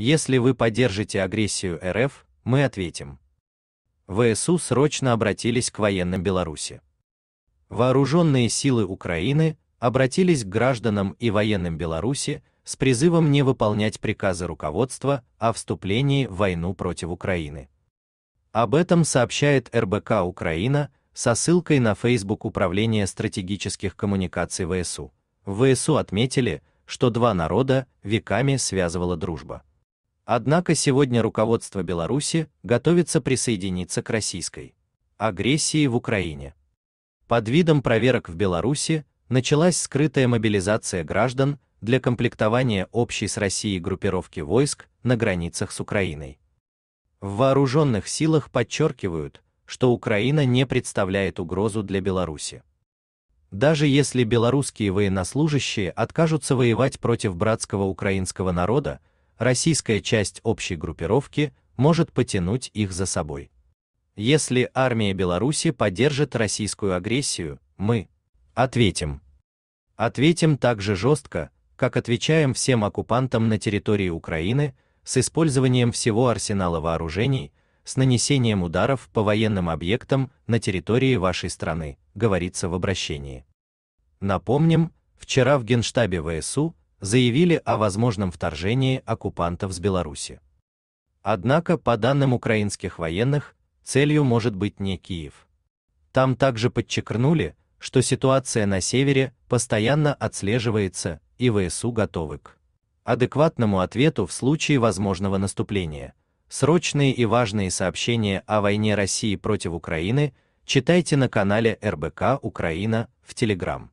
Если вы поддержите агрессию РФ, мы ответим. ВСУ срочно обратились к военным Беларуси. Вооруженные силы Украины обратились к гражданам и военным Беларуси с призывом не выполнять приказы руководства о вступлении в войну против Украины. Об этом сообщает РБК Украина со ссылкой на Facebook Управления стратегических коммуникаций ВСУ. В ВСУ отметили, что два народа веками связывала дружба. Однако сегодня руководство Беларуси готовится присоединиться к российской агрессии в Украине. Под видом проверок в Беларуси началась скрытая мобилизация граждан для комплектования общей с Россией группировки войск на границах с Украиной. В вооруженных силах подчеркивают, что Украина не представляет угрозу для Беларуси. Даже если белорусские военнослужащие откажутся воевать против братского украинского народа, российская часть общей группировки может потянуть их за собой. Если армия Беларуси поддержит российскую агрессию, мы ответим. Ответим так же жестко, как отвечаем всем оккупантам на территории Украины с использованием всего арсенала вооружений, с нанесением ударов по военным объектам на территории вашей страны, говорится в обращении. Напомним, вчера в Генштабе ВСУ заявили о возможном вторжении оккупантов с Беларуси. Однако, по данным украинских военных, целью может быть не Киев. Там также подчеркнули, что ситуация на севере постоянно отслеживается, и ВСУ готовы к адекватному ответу в случае возможного наступления. Срочные и важные сообщения о войне России против Украины читайте на канале РБК Украина в Телеграм.